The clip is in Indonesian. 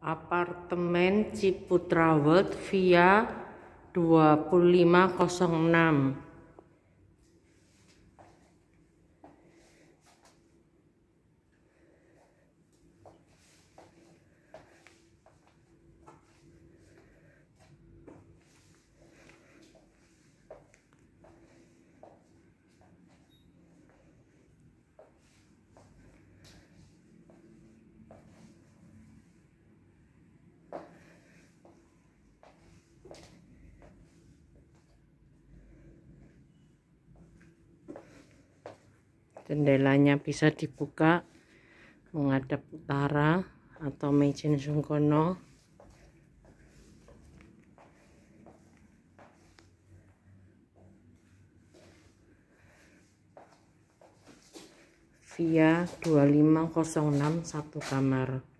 apartemen Ciputra World via 2506 jendelanya bisa dibuka menghadap utara atau Meijin Sungkono via 2506 satu kamar